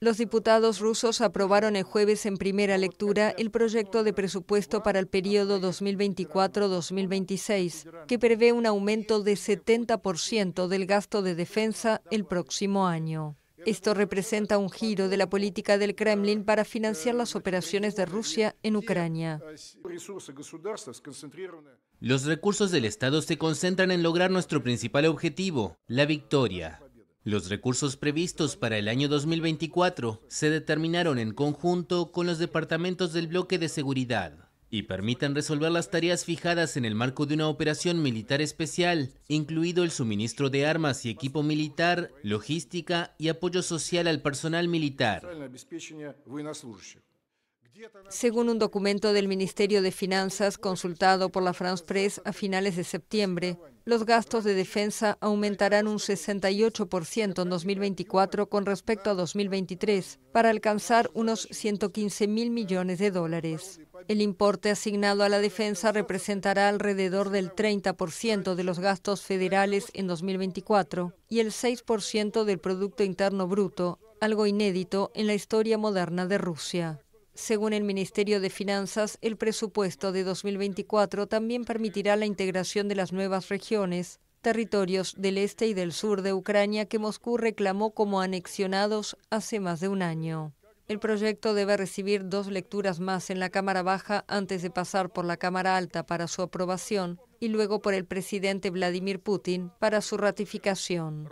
Los diputados rusos aprobaron el jueves en primera lectura el proyecto de presupuesto para el periodo 2024-2026, que prevé un aumento de 70% del gasto de defensa el próximo año. Esto representa un giro de la política del Kremlin para financiar las operaciones de Rusia en Ucrania. Los recursos del Estado se concentran en lograr nuestro principal objetivo, la victoria. Los recursos previstos para el año 2024 se determinaron en conjunto con los departamentos del bloque de seguridad y permiten resolver las tareas fijadas en el marco de una operación militar especial, incluido el suministro de armas y equipo militar, logística y apoyo social al personal militar. Según un documento del Ministerio de Finanzas consultado por la France Press a finales de septiembre, los gastos de defensa aumentarán un 68% en 2024 con respecto a 2023 para alcanzar unos 115 mil millones de dólares. El importe asignado a la defensa representará alrededor del 30% de los gastos federales en 2024 y el 6% del Producto Interno Bruto, algo inédito en la historia moderna de Rusia. Según el Ministerio de Finanzas, el presupuesto de 2024 también permitirá la integración de las nuevas regiones, territorios del este y del sur de Ucrania que Moscú reclamó como anexionados hace más de un año. El proyecto debe recibir dos lecturas más en la Cámara Baja antes de pasar por la Cámara Alta para su aprobación y luego por el presidente Vladimir Putin para su ratificación.